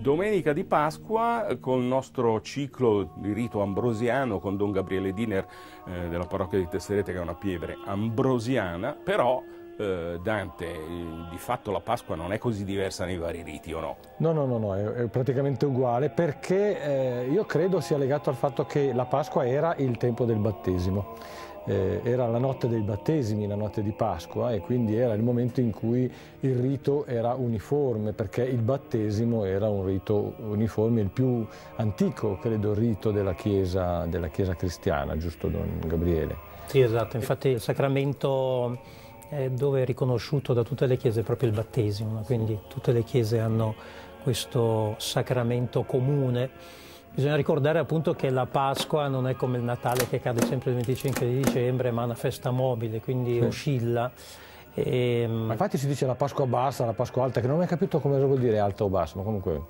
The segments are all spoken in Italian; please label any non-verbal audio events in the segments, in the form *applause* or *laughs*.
domenica di Pasqua con il nostro ciclo di rito ambrosiano con Don Gabriele Diner eh, della parrocchia di Tesserete che è una piebre ambrosiana, però eh, Dante, eh, di fatto la Pasqua non è così diversa nei vari riti o no? No, no, no, no è, è, praticamente uguale perché eh, io credo sia legato al fatto che la Pasqua era il tempo del battesimo. Eh, era la notte dei battesimi, la notte di Pasqua e quindi era il momento in cui il rito era uniforme perché il battesimo era un rito uniforme, il più antico credo rito della Chiesa, della chiesa cristiana, giusto Don Gabriele? Sì esatto, infatti il sacramento dove è riconosciuto da tutte le chiese proprio il battesimo, quindi tutte le chiese hanno questo sacramento comune. Bisogna ricordare appunto che la Pasqua non è come il Natale che cade sempre il 25 di dicembre, ma è una festa mobile, quindi sì. oscilla. E, ehm, ma infatti si dice la Pasqua bassa, la Pasqua alta, che non ho mai capito come vuol dire alta o bassa, ma comunque...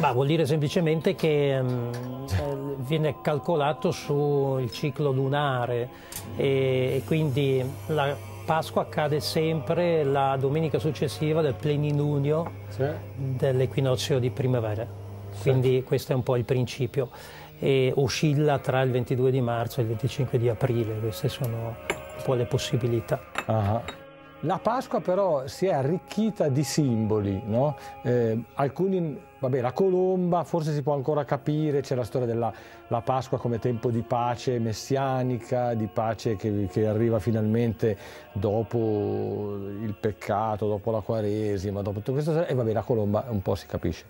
Ma vuol dire *laughs* semplicemente che um, viene calcolato sul ciclo lunare e, e quindi la Pasqua cade sempre la domenica successiva del plenilunio sì. dell'equinozio di primavera, quindi sì. questo è un po' il principio e oscilla tra il 22 di marzo e il 25 di aprile, queste sono un po' le possibilità. Uh ah. -huh. La Pasqua però si è arricchita di simboli, no? eh, alcuni, vabbè, la colomba forse si può ancora capire, c'è la storia della la Pasqua come tempo di pace messianica, di pace che, che, arriva finalmente dopo il peccato, dopo la Quaresima, dopo tutto questo, e vabbè, la colomba un po' si capisce,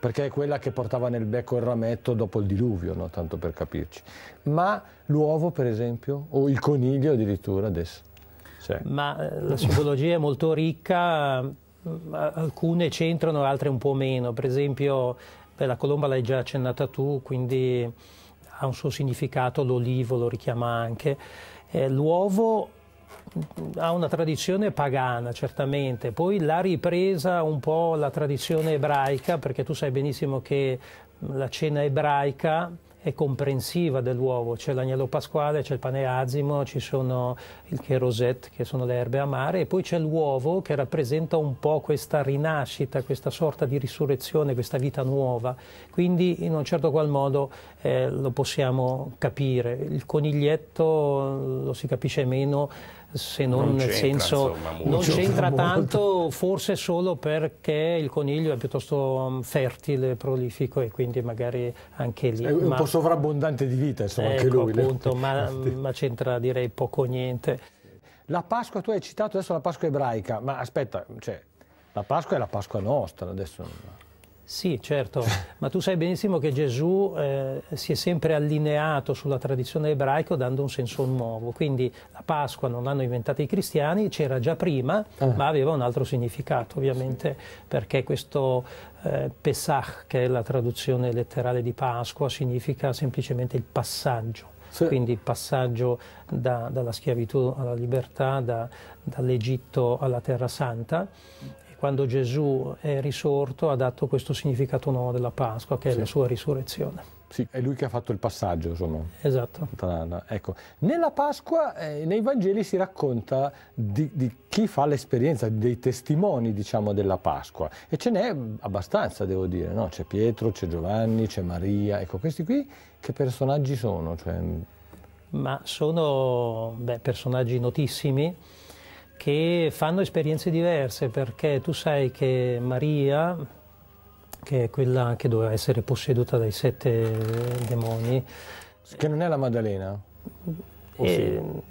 perché è quella che portava nel becco il rametto dopo il diluvio, no? tanto per capirci. Ma l'uovo, per esempio, o il coniglio addirittura adesso sì. ma eh, la psicologia è molto ricca, alcune c'entrano, altre un po' meno. Per esempio, beh, la colomba l'hai già accennata tu, quindi ha un suo significato, l'olivo lo richiama anche. Eh, l'uovo ha una tradizione pagana, certamente, poi l'ha ripresa un po' la tradizione ebraica, perché tu sai benissimo che la cena ebraica e comprensiva dell'uovo. C'è l'agnello pasquale, c'è il pane azimo, ci sono il cherosette, che sono le erbe amare, e poi c'è l'uovo che rappresenta un po' questa rinascita, questa sorta di risurrezione, questa vita nuova. Quindi in un certo qual modo eh, lo possiamo capire. Il coniglietto eh, lo si capisce meno se non, non nel senso insomma, non c'entra tanto forse solo perché il coniglio è piuttosto um, fertile prolifico e quindi magari anche lì è un ma, po' sovrabbondante di vita insomma ecco, anche lui appunto, le... ma, *laughs* ma c'entra direi poco o niente la Pasqua tu hai citato adesso la Pasqua ebraica ma aspetta cioè, la Pasqua è la Pasqua nostra adesso sì, certo, *laughs* ma tu sai benissimo che Gesù eh, si è sempre allineato sulla tradizione ebraica dando un senso nuovo, quindi la Pasqua non l'hanno inventata i cristiani, c'era già prima, ah. ma aveva un altro significato ovviamente, sì. perché questo eh, Pesach, che è la traduzione letterale di Pasqua, significa semplicemente il passaggio. Sì. quindi il passaggio da, dalla schiavitù alla libertà, da, dall'Egitto alla Terra Santa quando Gesù è risorto ha dato questo significato nuovo della Pasqua, che è la sua risurrezione. Sì, è lui che ha fatto il passaggio, insomma. Esatto. Ecco. Nella Pasqua, eh, nei Vangeli si racconta di, di chi fa l'esperienza, dei testimoni, diciamo, della Pasqua. E ce n'è abbastanza, devo dire, no? C'è Pietro, c'è Giovanni, c'è Maria. Ecco, questi qui che personaggi sono? Cioè... Mm. Ma sono beh, personaggi notissimi che fanno esperienze diverse perché tu sai che Maria, che è quella che doveva essere posseduta dai sette demoni, che non è la Maddalena? Eh,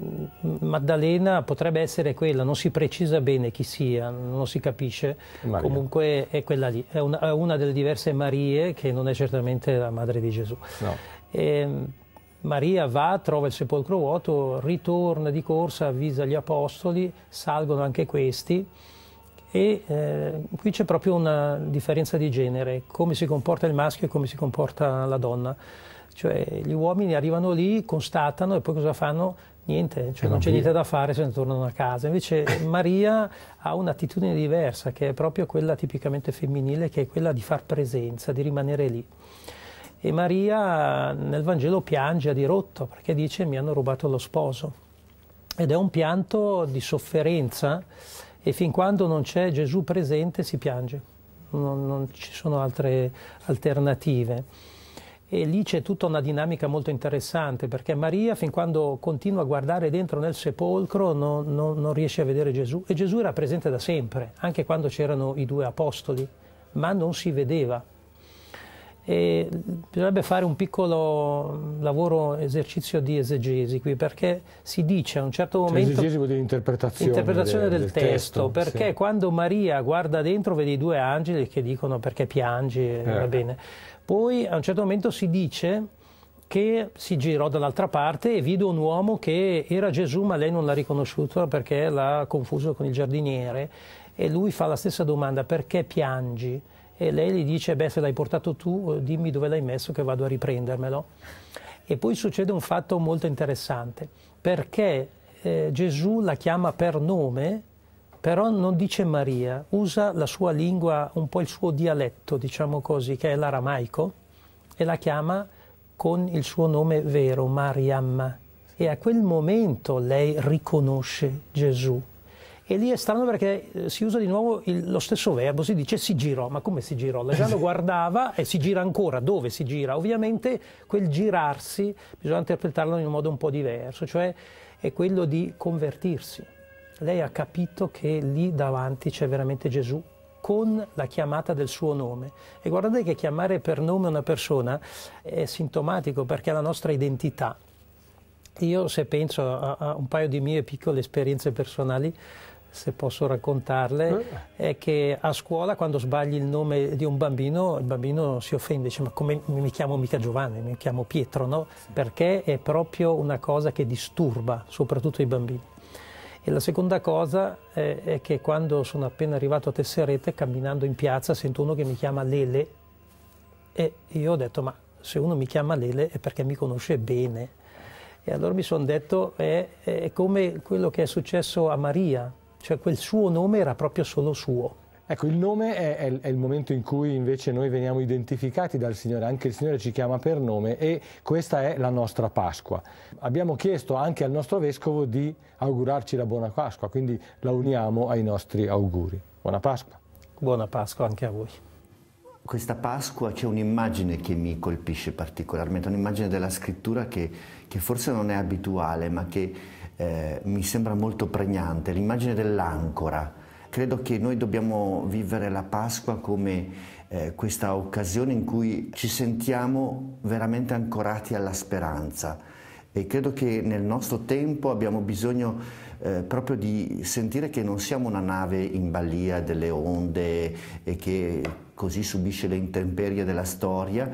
sì? Maddalena potrebbe essere quella, non si precisa bene chi sia, non si capisce, Maria. comunque è quella lì, è una, è una, delle diverse Marie che non è certamente la madre di Gesù. No. E, ehm, Maria va, trova il sepolcro vuoto, ritorna di corsa, avvisa gli apostoli, salgono anche questi e eh, qui c'è proprio una differenza di genere, come si comporta il maschio e come si comporta la donna. Cioè gli uomini arrivano lì, constatano e poi cosa fanno? Niente, cioè non c'è niente da fare se ne tornano a casa. Invece *coughs* Maria ha un'attitudine diversa, che è proprio quella tipicamente femminile, che è quella di far presenza, di rimanere lì e Maria nel Vangelo piange a dirotto perché dice mi hanno rubato lo sposo ed è un pianto di sofferenza e fin quando non c'è Gesù presente si piange, non, non ci sono altre alternative. E lì c'è tutta una dinamica molto interessante perché Maria, fin quando continua a guardare dentro nel sepolcro, non, non, non riesce a vedere Gesù. E Gesù era presente da sempre, anche quando c'erano i due apostoli, ma non si vedeva e bisognerebbe fare un piccolo lavoro, esercizio di esegesi qui, perché si dice a un certo cioè, momento... Cioè, esegesi vuol dire interpretazione, interpretazione del, del testo, testo, perché sì. quando Maria guarda dentro vede i due angeli che dicono perché piangi, eh. va bene. Poi a un certo momento si dice che si girò dall'altra parte e vide un uomo che era Gesù ma lei non l'ha riconosciuto perché l'ha confuso con il giardiniere e lui fa la stessa domanda perché piangi? e lei gli dice, beh se l'hai portato tu eh, dimmi dove l'hai messo che vado a riprendermelo. E poi succede un fatto molto interessante, perché eh, Gesù la chiama per nome, però non dice Maria, usa la sua lingua, un po' il suo dialetto, diciamo così, che è l'aramaico, e la chiama con il suo nome vero, Mariam. E a quel momento lei riconosce Gesù e lì è strano perché eh, si usa di nuovo il, lo stesso verbo, si dice si girò, ma come si girò? Lajano *laughs* guardava e si gira ancora, dove si gira? Ovviamente quel girarsi bisogna interpretarlo in un modo un po' diverso, cioè è quello di convertirsi. Lei ha capito che lì davanti c'è veramente Gesù con la chiamata del suo nome. E guardate che chiamare per nome una persona è sintomatico perché è la nostra identità. Io se penso a, a un paio di mie piccole esperienze personali, se posso raccontarle, eh. è che a scuola quando sbagli il nome di un bambino, il bambino si offende, dice ma come mi chiamo mica Giovanni, mi chiamo Pietro, no? Sì. Perché è proprio una cosa che disturba soprattutto i bambini. E la seconda cosa è, eh, è che quando sono appena arrivato a Tesserete, camminando in piazza, sento uno che mi chiama Lele e io ho detto ma se uno mi chiama Lele è perché mi conosce bene. E allora mi sono detto è, eh, è come quello che è successo a Maria, cioè quel suo nome era proprio solo suo. Ecco, il nome è, è, è, il momento in cui invece noi veniamo identificati dal Signore, anche il Signore ci chiama per nome e questa è la nostra Pasqua. Abbiamo chiesto anche al nostro Vescovo di augurarci la buona Pasqua, quindi la uniamo ai nostri auguri. Buona Pasqua. Buona Pasqua anche a voi. Questa Pasqua c'è un'immagine che mi colpisce particolarmente, un'immagine della scrittura che, che forse non è abituale, ma che eh, mi sembra molto pregnante, l'immagine dell'ancora. Credo che noi dobbiamo vivere la Pasqua come eh, questa occasione in cui ci sentiamo veramente ancorati alla speranza e credo che nel nostro tempo abbiamo bisogno eh, proprio di sentire che non siamo una nave in balia delle onde e che così subisce le intemperie della storia,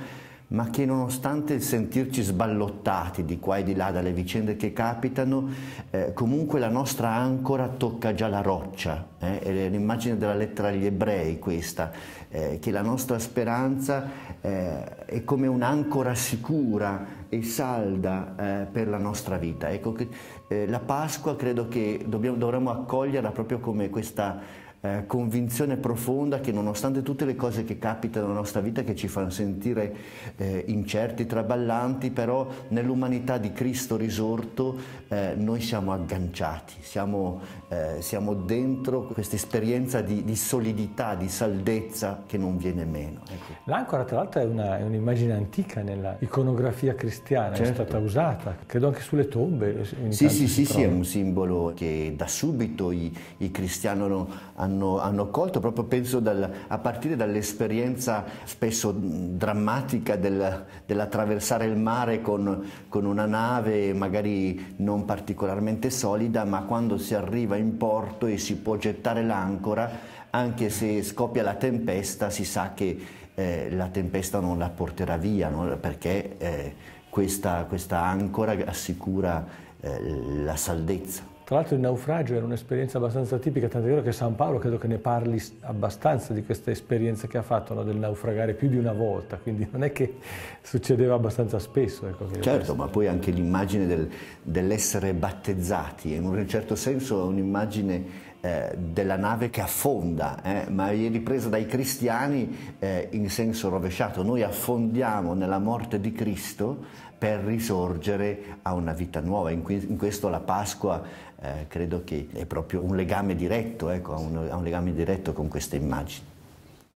ma che nonostante il sentirci sballottati di qua e di là dalle vicende che capitano, eh, comunque la nostra ancora tocca già la roccia. Eh? È l'immagine della lettera agli ebrei questa, eh, che la nostra speranza eh, è come un'ancora sicura e salda eh, per la nostra vita. Ecco che, eh, la Pasqua credo che dobbiamo, dovremmo accoglierla proprio come questa eh, convinzione profonda che nonostante tutte le cose che capitano nella nostra vita che ci fanno sentire eh, incerti, traballanti, però nell'umanità di Cristo risorto eh, noi siamo agganciati, siamo, eh, siamo dentro questa esperienza di, di, solidità, di saldezza che non viene meno. Ecco. L'ancora tra l'altro è, una, è, un'immagine antica nella iconografia cristiana, certo. è stata usata, credo anche sulle tombe. Sì, sì, sì, sì, è un simbolo che da subito i, i cristiani hanno hanno, hanno colto, proprio penso dal, a partire dall'esperienza spesso drammatica del, dell'attraversare il mare con, con una nave magari non particolarmente solida, ma quando si arriva in porto e si può gettare l'ancora, anche se scoppia la tempesta, si sa che eh, la tempesta non la porterà via, no? perché eh, questa, questa, ancora assicura eh, la saldezza. Tra l'altro il naufragio era un'esperienza abbastanza tipica, tant'è vero che San Paolo credo che ne parli abbastanza di questa esperienza che ha fatto, no? del naufragare più di una volta, quindi non è che succedeva abbastanza spesso. Ecco, certo, ma poi anche l'immagine del, dell'essere battezzati, in un certo senso è un'immagine eh, della nave che affonda, eh, ma è ripresa dai cristiani eh, in senso rovesciato. Noi affondiamo nella morte di Cristo per risorgere a una vita nuova. In, in questo la Pasqua eh, credo che è proprio un legame diretto, ecco, un, un legame diretto con queste immagini.